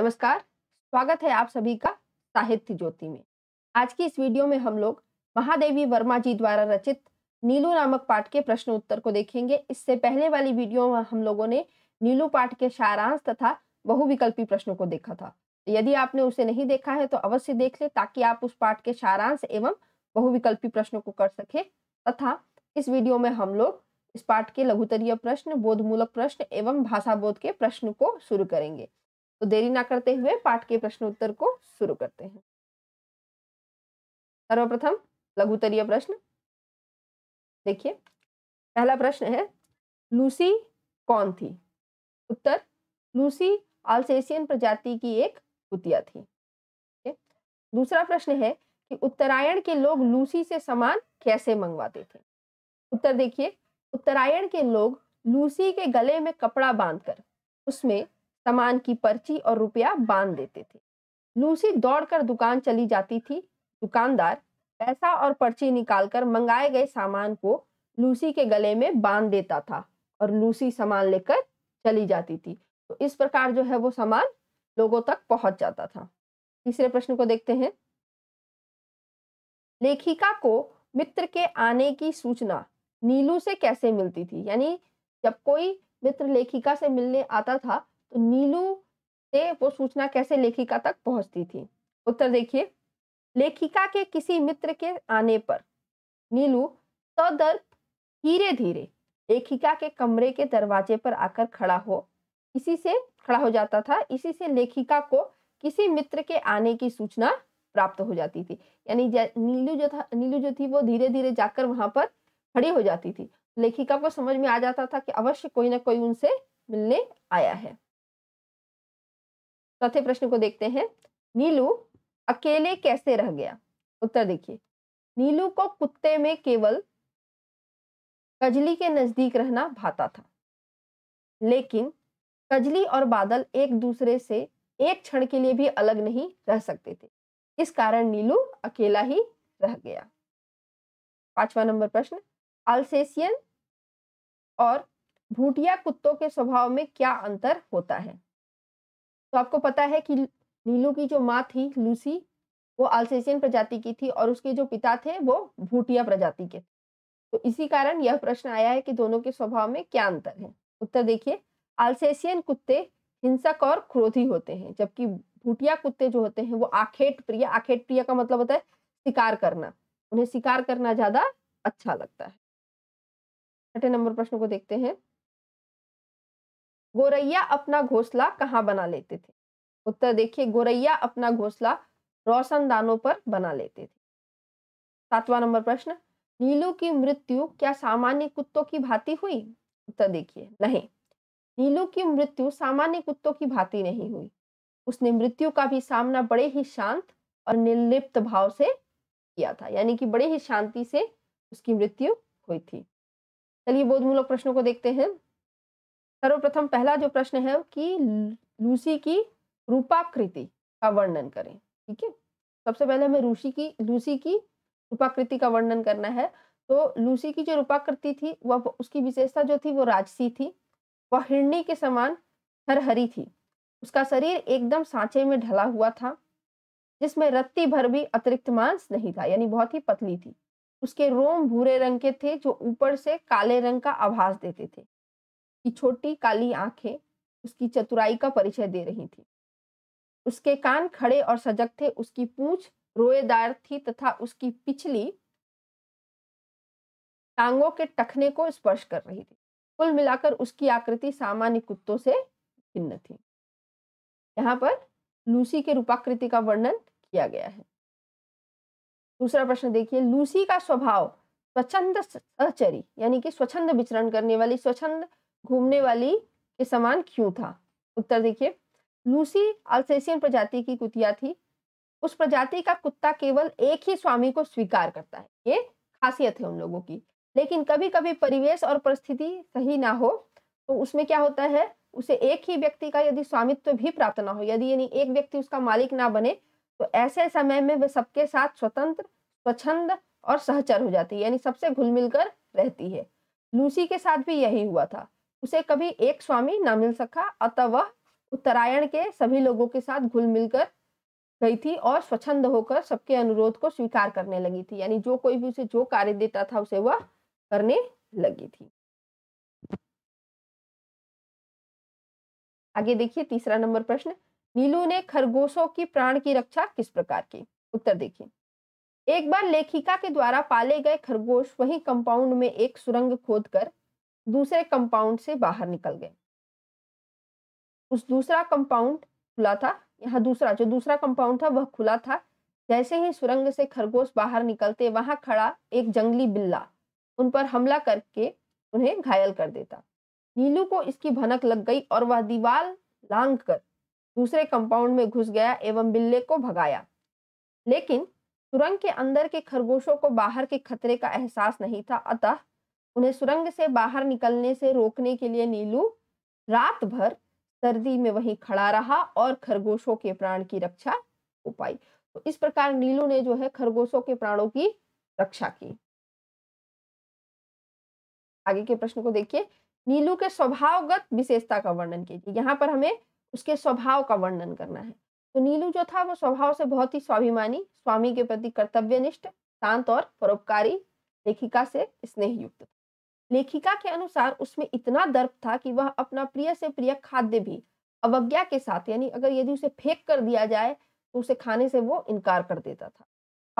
नमस्कार स्वागत है आप सभी का साहित्य ज्योति में आज की इस वीडियो में हम लोग महादेवी वर्मा जी द्वारा रचित नीलू नामक पाठ के प्रश्न उत्तर को देखेंगे इससे पहले वाली वीडियो में हम लोगों ने नीलू पाठ के सारांश तथा बहुविकल्पी प्रश्नों को देखा था यदि आपने उसे नहीं देखा है तो अवश्य देख ले ताकि आप उस पाठ के सारांश एवं बहुविकल्पी प्रश्नों को कर सके तथा इस वीडियो में हम लोग इस पाठ के लघुतरीय प्रश्न बोधमूलक प्रश्न एवं भाषा बोध के प्रश्न को शुरू करेंगे तो देरी ना करते हुए पाठ के प्रश्न उत्तर को शुरू करते हैं सर्वप्रथम लघुतरीय प्रश्न देखिए पहला प्रश्न है लूसी कौन थी उत्तर लूसी आल्सेशियन प्रजाति की एक कुतिया थी दूसरा प्रश्न है कि उत्तरायण के लोग लूसी से सामान कैसे मंगवाते थे उत्तर देखिए उत्तरायण के लोग लूसी के गले में कपड़ा बांधकर उसमें सामान की पर्ची और रुपया बांध देते थे लूसी दौड़कर दुकान चली जाती थी दुकानदार पैसा और पर्ची निकालकर मंगाए गए सामान को लूसी के गले में बांध देता था और लूसी सामान लेकर चली जाती थी तो इस प्रकार जो है वो सामान लोगों तक पहुंच जाता था तीसरे प्रश्न को देखते हैं लेखिका को मित्र के आने की सूचना नीलू से कैसे मिलती थी यानी जब कोई मित्र लेखिका से मिलने आता था तो नीलू से वो सूचना कैसे लेखिका तक पहुंचती थी उत्तर देखिए लेखिका के किसी मित्र के आने पर नीलू सदर्प धीरे धीरे लेखिका के कमरे के दरवाजे पर आकर खड़ा हो इसी से खड़ा हो जाता था इसी से लेखिका को किसी मित्र के आने की सूचना प्राप्त हो जाती थी यानी नीलू जो था नीलू जो थी वो धीरे धीरे जाकर वहां पर खड़ी हो जाती थी लेखिका को समझ में आ जाता था कि अवश्य कोई ना कोई उनसे मिलने आया है चौथे प्रश्न को देखते हैं नीलू अकेले कैसे रह गया उत्तर देखिए नीलू को कुत्ते में केवल कजली के नजदीक रहना भाता था लेकिन कजली और बादल एक दूसरे से एक क्षण के लिए भी अलग नहीं रह सकते थे इस कारण नीलू अकेला ही रह गया पांचवा नंबर प्रश्न आलसेसियन और भूटिया कुत्तों के स्वभाव में क्या अंतर होता है तो आपको पता है कि नीलू की जो माँ थी लूसी वो आल्सेशियन प्रजाति की थी और उसके जो पिता थे वो भूटिया प्रजाति के तो इसी कारण यह प्रश्न आया है कि दोनों के स्वभाव में क्या अंतर है उत्तर देखिए आल्सेशियन कुत्ते हिंसक और क्रोधी होते हैं जबकि भूटिया कुत्ते जो होते हैं वो आखेट प्रिय आखेट प्रिय का मतलब होता है शिकार करना उन्हें शिकार करना ज्यादा अच्छा लगता है छठे नंबर प्रश्न को देखते हैं गोरैया अपना घोंसला कहाँ बना लेते थे उत्तर देखिए गोरैया अपना घोंसला रोशनदानों पर बना लेते थे सातवां नंबर प्रश्न नीलू की मृत्यु क्या सामान्य कुत्तों की भांति हुई उत्तर देखिए नहीं नीलू की मृत्यु सामान्य कुत्तों की भांति नहीं हुई उसने मृत्यु का भी सामना बड़े ही शांत और निर्लिप्त भाव से किया था यानी कि बड़े ही शांति से उसकी मृत्यु हुई थी चलिए बोधमूलक प्रश्नों को देखते हैं सर्वप्रथम पहला जो प्रश्न है कि लूसी की रूपाकृति का वर्णन करें ठीक है सबसे पहले हमें रूसी की लूसी की रूपाकृति का वर्णन करना है तो लूसी की जो रूपाकृति थी वह उसकी विशेषता जो थी वो राजसी थी वह हिरणी के समान हरहरी थी उसका शरीर एकदम सांचे में ढला हुआ था जिसमें रत्ती भर भी अतिरिक्त मांस नहीं था यानी बहुत ही पतली थी उसके रोम भूरे रंग के थे जो ऊपर से काले रंग का आभास देते थे की छोटी काली आंखें उसकी चतुराई का परिचय दे रही थी उसके कान खड़े और सजग थे उसकी पूंछ रोएदार थी तथा उसकी पिछली टांगों के टखने को स्पर्श कर रही थी कुल मिलाकर उसकी आकृति सामान्य कुत्तों से भिन्न थी यहाँ पर लूसी के रूपाकृति का वर्णन किया गया है दूसरा प्रश्न देखिए लूसी का स्वभाव स्वच्छंद सहचरी यानी कि स्वच्छंद विचरण करने वाली स्वच्छंद घूमने वाली के समान क्यों था उत्तर देखिए लूसी अल्सेसियन प्रजाति की कुतिया थी उस प्रजाति का कुत्ता केवल एक ही स्वामी को स्वीकार करता है ये खासियत है उन लोगों की लेकिन कभी कभी परिवेश और परिस्थिति सही ना हो तो उसमें क्या होता है उसे एक ही व्यक्ति का यदि स्वामित्व भी प्राप्त ना हो यदि यानी एक व्यक्ति उसका मालिक ना बने तो ऐसे समय में वह सबके साथ स्वतंत्र स्वच्छंद और सहचर हो जाती है यानी सबसे घुल मिलकर रहती है लूसी के साथ भी यही हुआ था उसे कभी एक स्वामी ना मिल सका अतः वह उत्तरायण के सभी लोगों के साथ घुल मिलकर गई थी और स्वच्छंद होकर सबके अनुरोध को स्वीकार करने लगी थी यानी जो कोई भी उसे जो कार्य देता था उसे वह करने लगी थी आगे देखिए तीसरा नंबर प्रश्न नीलू ने खरगोशों की प्राण की रक्षा किस प्रकार की उत्तर देखिए एक बार लेखिका के द्वारा पाले गए खरगोश वही कंपाउंड में एक सुरंग खोदकर दूसरे कंपाउंड से बाहर निकल गए उस दूसरा कंपाउंड खुला था यहाँ दूसरा जो दूसरा कंपाउंड था वह खुला था जैसे ही सुरंग से खरगोश बाहर निकलते वहां खड़ा एक जंगली बिल्ला उन पर हमला करके उन्हें घायल कर देता नीलू को इसकी भनक लग गई और वह दीवार लांग कर दूसरे कंपाउंड में घुस गया एवं बिल्ले को भगाया लेकिन सुरंग के अंदर के खरगोशों को बाहर के खतरे का एहसास नहीं था अतः उन्हें सुरंग से बाहर निकलने से रोकने के लिए नीलू रात भर सर्दी में वहीं खड़ा रहा और खरगोशों के प्राण की रक्षा उपाय तो इस प्रकार नीलू ने जो है खरगोशों के प्राणों की रक्षा की आगे के प्रश्न को देखिए नीलू के स्वभावगत विशेषता का वर्णन कीजिए यहाँ पर हमें उसके स्वभाव का वर्णन करना है तो नीलू जो था वो स्वभाव से बहुत ही स्वाभिमानी स्वामी के प्रति कर्तव्यनिष्ठ शांत और परोपकारी लेखिका से स्नेह युक्त लेखिका के अनुसार उसमें इतना दर्प था कि वह अपना प्रिय से प्रिय खाद्य भी अवज्ञा के साथ यानी अगर यदि उसे फेंक कर दिया जाए तो उसे खाने से वो इनकार कर देता था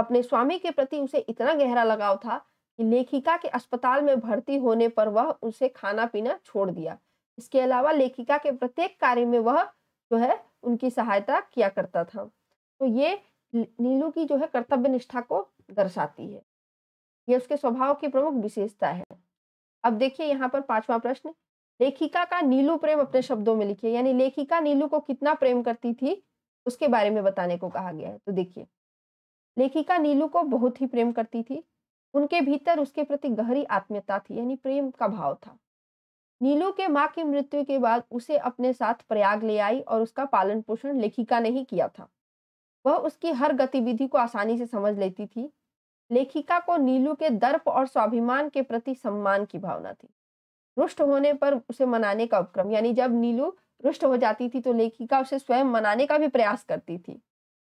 अपने स्वामी के प्रति उसे इतना गहरा लगाव था कि लेखिका के अस्पताल में भर्ती होने पर वह उसे खाना पीना छोड़ दिया इसके अलावा लेखिका के प्रत्येक कार्य में वह जो है उनकी सहायता किया करता था तो ये नीलू की जो है कर्तव्य निष्ठा को दर्शाती है ये उसके स्वभाव की प्रमुख विशेषता है अब देखिए यहाँ पर पांचवा प्रश्न लेखिका का नीलू प्रेम अपने शब्दों में लिखिए यानी लेखिका नीलू को कितना प्रेम करती थी उसके बारे में बताने को कहा गया है तो देखिए लेखिका नीलू को बहुत ही प्रेम करती थी उनके भीतर उसके प्रति गहरी आत्मीयता थी यानी प्रेम का भाव था नीलू के माँ की मृत्यु के बाद उसे अपने साथ प्रयाग ले आई और उसका पालन पोषण लेखिका ने ही किया था वह उसकी हर गतिविधि को आसानी से समझ लेती थी लेखिका को नीलू के दर्प और स्वाभिमान के प्रति सम्मान की भावना थी रुष्ट होने पर उसे मनाने का उपक्रम यानी जब नीलू रुष्ट हो जाती थी तो लेखिका उसे स्वयं मनाने का भी प्रयास करती थी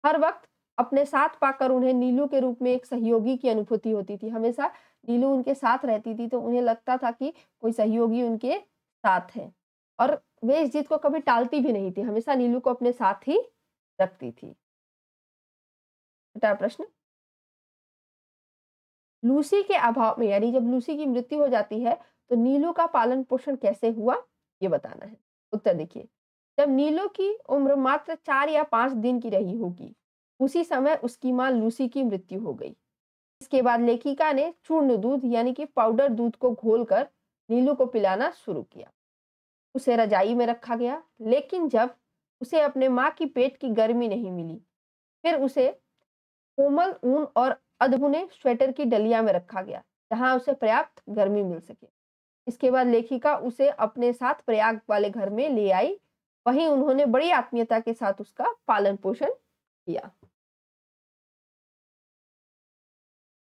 हर वक्त अपने साथ पाकर उन्हें नीलू के रूप में एक सहयोगी की अनुभूति होती थी हमेशा नीलू उनके साथ रहती थी तो उन्हें लगता था कि कोई सहयोगी उनके साथ है और वे इस जीत को कभी टालती भी नहीं थी हमेशा नीलू को अपने साथ ही रखती थी प्रश्न लूसी के अभाव में यानी जब लूसी की मृत्यु हो जाती है तो नीलू का पालन पोषण कैसे हुआ ये बताना है उत्तर देखिए जब नीलू की उम्र मात्र चार या पांच दिन की रही होगी उसी समय उसकी माँ लूसी की मृत्यु हो गई इसके बाद लेखिका ने चूर्ण दूध यानी कि पाउडर दूध को घोलकर नीलू को पिलाना शुरू किया उसे रजाई में रखा गया लेकिन जब उसे अपने माँ की पेट की गर्मी नहीं मिली फिर उसे कोमल ऊन और अधबुने स्वेटर की डलिया में रखा गया जहां उसे पर्याप्त गर्मी मिल सके इसके बाद लेखिका उसे अपने साथ प्रयाग वाले घर में ले आई वहीं उन्होंने बड़ी आत्मीयता के साथ उसका पालन पोषण किया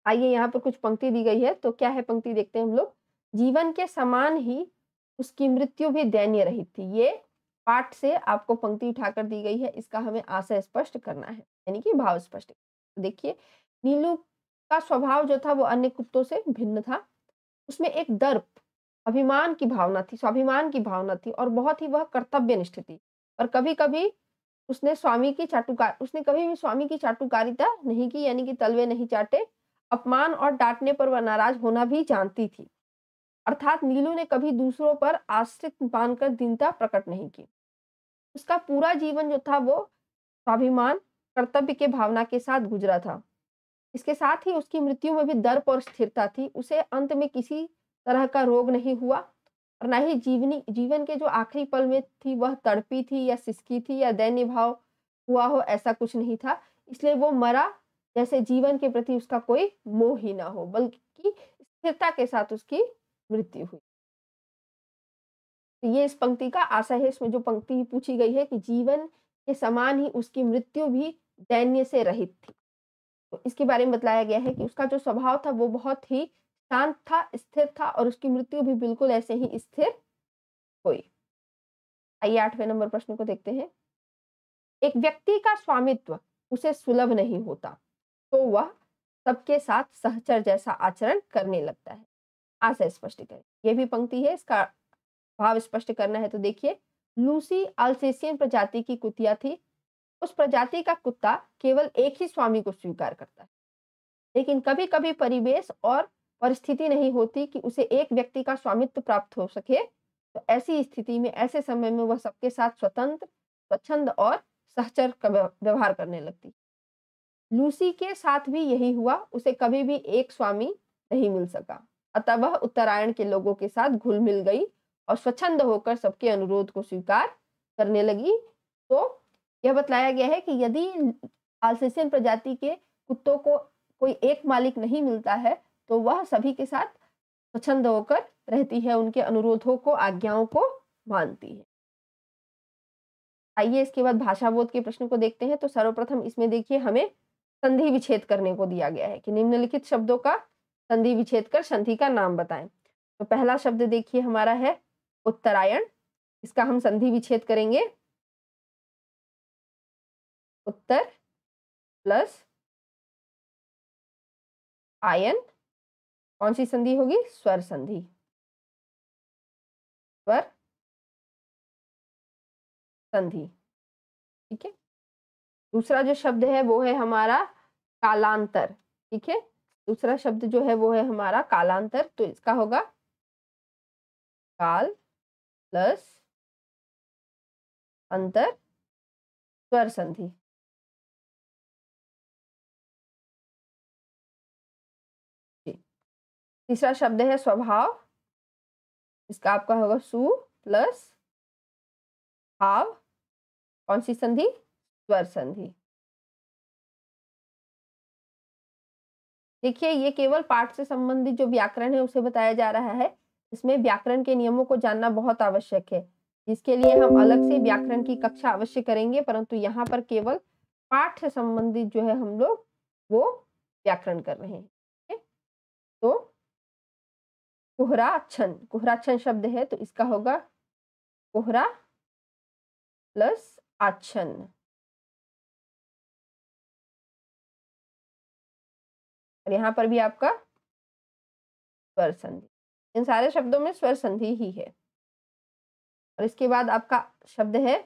आइए यहाँ पर कुछ पंक्ति दी गई है तो क्या है पंक्ति देखते हैं हम लोग जीवन के समान ही उसकी मृत्यु भी दयनीय रही थी ये पाठ से आपको पंक्ति उठाकर दी गई है इसका हमें आशय स्पष्ट करना है यानी कि भाव स्पष्ट देखिए नीलू का स्वभाव जो था वो अन्य कुत्तों से भिन्न था उसमें एक दर्प अभिमान की भावना थी स्वाभिमान की भावना थी और बहुत ही वह कर्तव्य निष्ठ थी और कभी कभी उसने स्वामी की चाटुकार उसने कभी भी स्वामी की चाटुकारिता नहीं की यानी कि तलवे नहीं चाटे अपमान और डांटने पर वह नाराज होना भी जानती थी अर्थात नीलू ने कभी दूसरों पर आश्रित मानकर दीनता प्रकट नहीं की उसका पूरा जीवन जो था वो स्वाभिमान कर्तव्य के भावना के साथ गुजरा था इसके साथ ही उसकी मृत्यु में भी दर्प और स्थिरता थी उसे अंत में किसी तरह का रोग नहीं हुआ और ना ही जीवनी जीवन के जो आखिरी पल में थी वह तड़पी थी या सिसकी थी या दैन्य भाव हुआ हो ऐसा कुछ नहीं था इसलिए वो मरा जैसे जीवन के प्रति उसका कोई मोह ही ना हो बल्कि स्थिरता के साथ उसकी मृत्यु हुई तो ये इस पंक्ति का आशा है इसमें जो पंक्ति पूछी गई है कि जीवन के समान ही उसकी मृत्यु भी दैन्य से रहित थी इसके बारे में बताया गया है कि उसका जो स्वभाव था वो बहुत ही शांत था स्थिर था और उसकी मृत्यु भी बिल्कुल ऐसे ही स्थिर हुई आइए आठवें नंबर प्रश्न को देखते हैं एक व्यक्ति का स्वामित्व उसे सुलभ नहीं होता तो वह सबके साथ सहचर जैसा आचरण करने लगता है आशा स्पष्ट करें यह भी पंक्ति है इसका भाव स्पष्ट करना है तो देखिए लूसी अल्सेसियन प्रजाति की कुतिया थी उस प्रजाति का कुत्ता केवल एक ही स्वामी को स्वीकार करता है लेकिन कभी कभी परिवेश और परिस्थिति नहीं होती कि उसे एक व्यक्ति का स्वामित्व प्राप्त हो सके तो ऐसी स्थिति में ऐसे समय में वह सबके साथ स्वतंत्र स्वच्छंद और सहचर का व्यवहार करने लगती लूसी के साथ भी यही हुआ उसे कभी भी एक स्वामी नहीं मिल सका अतः वह उत्तरायण के लोगों के साथ घुल मिल गई और स्वच्छंद होकर सबके अनुरोध को स्वीकार करने लगी तो यह बतलाया गया है कि यदि आलसेसियन प्रजाति के कुत्तों को कोई एक मालिक नहीं मिलता है तो वह सभी के साथ स्वच्छंद होकर रहती है उनके अनुरोधों को आज्ञाओं को मानती है आइए इसके बाद भाषाबोध के प्रश्न को देखते हैं तो सर्वप्रथम इसमें देखिए हमें संधि विच्छेद करने को दिया गया है कि निम्नलिखित शब्दों का संधि विच्छेद कर संधि का नाम बताएं तो पहला शब्द देखिए हमारा है उत्तरायण इसका हम संधि विच्छेद करेंगे उत्तर प्लस आयन कौन सी संधि होगी स्वर संधि स्वर संधि ठीक है दूसरा जो शब्द है वो है हमारा कालांतर ठीक है दूसरा शब्द जो है वो है हमारा कालांतर तो इसका होगा काल प्लस अंतर स्वर संधि तीसरा शब्द है स्वभाव इसका आपका होगा सु प्लस भाव कौन सी संधि स्वर संधि देखिए ये केवल पाठ से संबंधित जो व्याकरण है उसे बताया जा रहा है इसमें व्याकरण के नियमों को जानना बहुत आवश्यक है जिसके लिए हम अलग से व्याकरण की कक्षा अवश्य करेंगे परंतु यहाँ पर केवल पाठ से संबंधित जो है हम लोग वो व्याकरण कर रहे हैं कोहरा छन शब्द है तो इसका होगा कोहरा प्लस आच्छन और यहां पर भी आपका स्वर संधि इन सारे शब्दों में स्वर संधि ही है और इसके बाद आपका शब्द है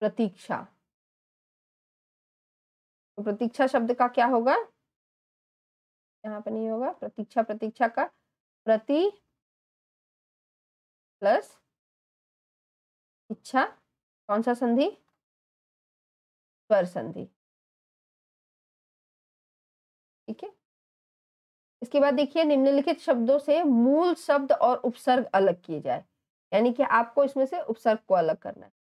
प्रतीक्षा तो प्रतीक्षा शब्द का क्या होगा यहाँ पर नहीं होगा प्रतीक्षा प्रतीक्षा का प्रति प्लस इच्छा कौन सा संधि स्वर संधि ठीक है इसके बाद देखिए निम्नलिखित शब्दों से मूल शब्द और उपसर्ग अलग किए जाए यानी कि आपको इसमें से उपसर्ग को अलग करना है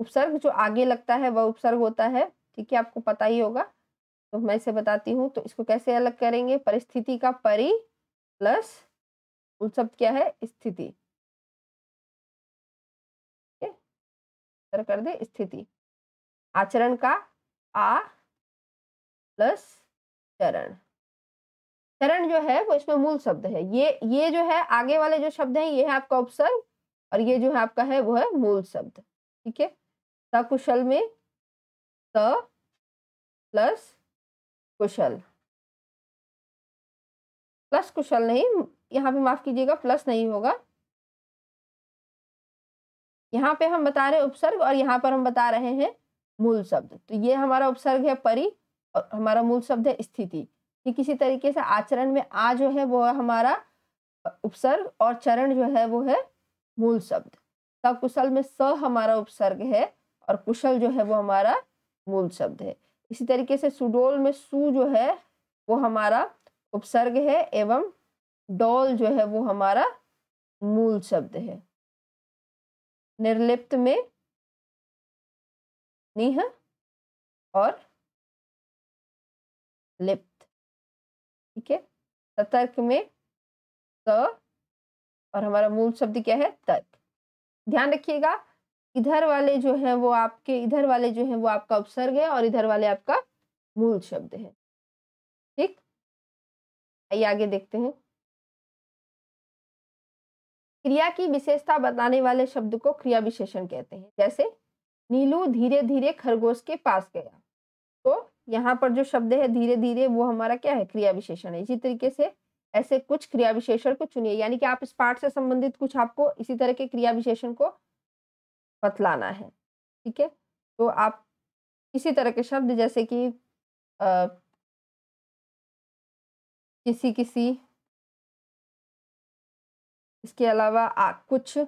उपसर्ग जो आगे लगता है वह उपसर्ग होता है ठीक है आपको पता ही होगा तो मैं इसे बताती हूँ तो इसको कैसे अलग करेंगे परिस्थिति का परी प्लस उन सब क्या है स्थिति कर दे स्थिति आचरण का आ प्लस चरण चरण जो है वो इसमें मूल शब्द है ये ये जो है आगे वाले जो शब्द है ये है आपका उपसर्ग और ये जो है आपका है वो है मूल शब्द ठीक है सकुशल में स प्लस कुशल प्लस कुशल नहीं यहाँ पे माफ कीजिएगा प्लस नहीं होगा यहाँ पे हम बता रहे हैं उपसर्ग और यहाँ पर हम बता रहे हैं मूल शब्द तो ये हमारा उपसर्ग है परी और हमारा मूल शब्द है स्थिति ठीक किसी तरीके से आचरण में आ जो है वो है हमारा उपसर्ग और चरण जो है वो है मूल शब्द सकुशल में स हमारा उपसर्ग है और कुशल जो है वो हमारा मूल शब्द है इसी तरीके से सुडोल में सु जो है वो हमारा उपसर्ग है एवं डॉल जो है वो हमारा मूल शब्द है निर्लिप्त में निह और लिप्त ठीक है सतर्क में स और हमारा मूल शब्द क्या है तर्क ध्यान रखिएगा इधर वाले जो है वो आपके इधर वाले जो है वो आपका उपसर्ग है और इधर वाले आपका मूल शब्द है ठीक आइए आगे देखते हैं क्रिया की विशेषता बताने वाले शब्द को क्रिया विशेषण कहते हैं जैसे नीलू धीरे धीरे खरगोश के पास गया तो यहाँ पर जो शब्द है धीरे धीरे वो हमारा क्या है क्रिया विशेषण है इसी तरीके से ऐसे कुछ क्रिया विशेषण को चुनिए यानी कि आप इस पाठ से संबंधित कुछ आपको इसी तरह के क्रिया विशेषण को बतलाना है ठीक है तो आप इसी तरह के शब्द जैसे कि अः किसी किसी इसके अलावा आ, कुछ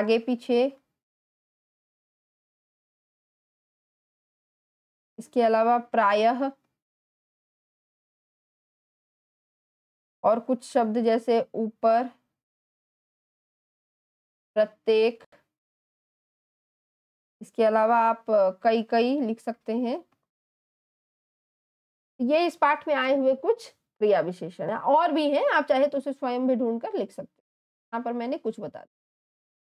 आगे पीछे इसके अलावा प्रायः और कुछ शब्द जैसे ऊपर प्रत्येक इसके अलावा आप कई कई लिख सकते हैं ये इस पाठ में आए हुए कुछ क्रिया विशेषण है और भी हैं आप चाहे तो उसे स्वयं भी ढूंढ कर लिख सकते हैं यहाँ पर मैंने कुछ बता दिया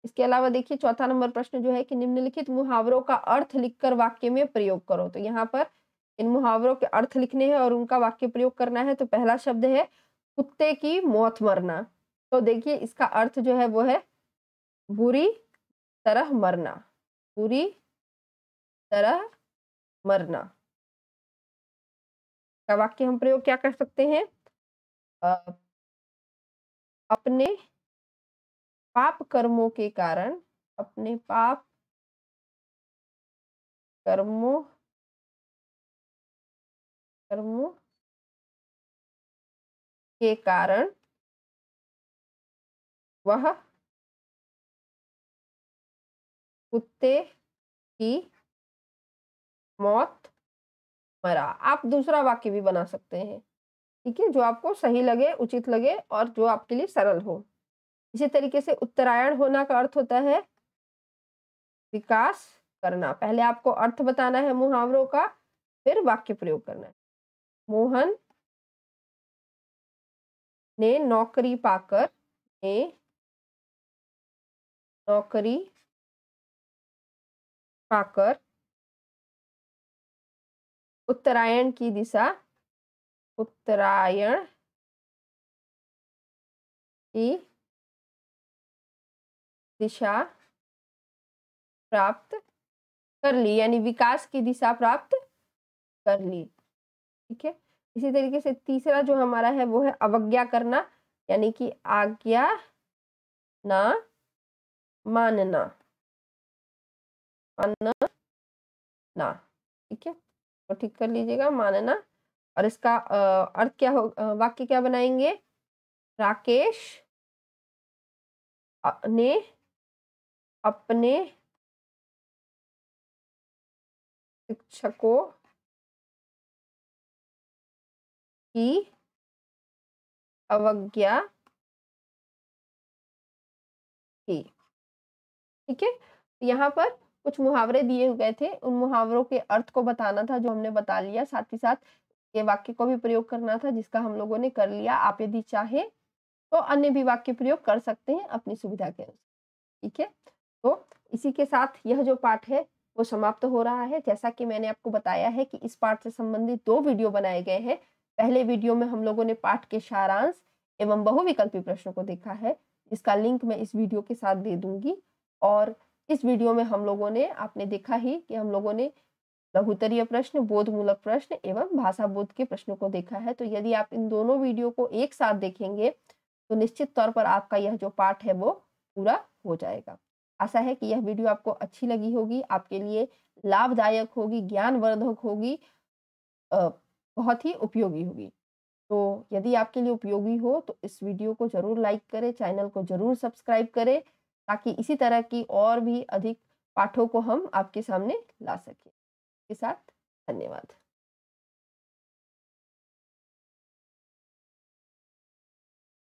इसके अलावा देखिए चौथा नंबर प्रश्न जो है कि निम्नलिखित मुहावरों का अर्थ लिखकर वाक्य में प्रयोग करो तो यहाँ पर इन मुहावरों के अर्थ लिखने हैं और उनका वाक्य प्रयोग करना है तो पहला शब्द है कुत्ते की मौत मरना तो देखिए इसका अर्थ जो है वो है बुरी तरह मरना बुरी तरह मरना का वाक्य हम प्रयोग क्या कर सकते हैं अपने पाप कर्मों के कारण अपने पाप कर्मों कर्मों के कारण वह कुत्ते की मौत मरा आप दूसरा वाक्य भी बना सकते हैं ठीक है जो आपको सही लगे उचित लगे और जो आपके लिए सरल हो इसी तरीके से उत्तरायण होना का अर्थ होता है विकास करना पहले आपको अर्थ बताना है मुहावरों का फिर वाक्य प्रयोग करना है मोहन ने नौकरी पाकर ने नौकरी पाकर उत्तरायण की दिशा उत्तरायण की दिशा प्राप्त कर ली यानी विकास की दिशा प्राप्त कर ली ठीक है इसी तरीके से तीसरा जो हमारा है वो है अवज्ञा करना यानी कि आज्ञा ना मानना मानना ना ठीक है ठीक कर लीजिएगा मानना और इसका अर्थ क्या हो वाक्य क्या बनाएंगे राकेश ने अपने शिक्षकों की अवज्ञा की ठीक है यहाँ पर कुछ मुहावरे दिए गए थे उन मुहावरों के अर्थ को बताना था जो हमने बता लिया साथ ही साथ ये वाक्य को भी प्रयोग करना था जिसका हम लोगों ने कर लिया आप यदि चाहे तो अन्य भी वाक्य प्रयोग कर सकते हैं अपनी सुविधा के अनुसार ठीक है तो इसी के साथ यह जो पाठ है वो समाप्त हो रहा है जैसा कि मैंने आपको बताया है कि इस पाठ से संबंधित दो वीडियो बनाए गए हैं पहले वीडियो में हम लोगों ने पाठ के सारांश एवं बहुविकल्पी प्रश्नों को देखा है इसका लिंक मैं इस वीडियो के साथ दे दूंगी और इस वीडियो में हम लोगों ने आपने देखा ही कि हम लोगों ने लघुतरीय प्रश्न बोधमूलक प्रश्न एवं भाषा बोध के प्रश्नों को देखा है तो यदि आप इन दोनों वीडियो को एक साथ देखेंगे तो निश्चित तौर पर आपका यह जो पाठ है वो पूरा हो जाएगा आशा है कि यह वीडियो आपको अच्छी लगी होगी आपके लिए लाभदायक होगी ज्ञानवर्धक होगी बहुत ही उपयोगी होगी तो यदि आपके लिए उपयोगी हो तो इस वीडियो को जरूर लाइक करें चैनल को जरूर सब्सक्राइब करें ताकि इसी तरह की और भी अधिक पाठों को हम आपके सामने ला सकें के साथ धन्यवाद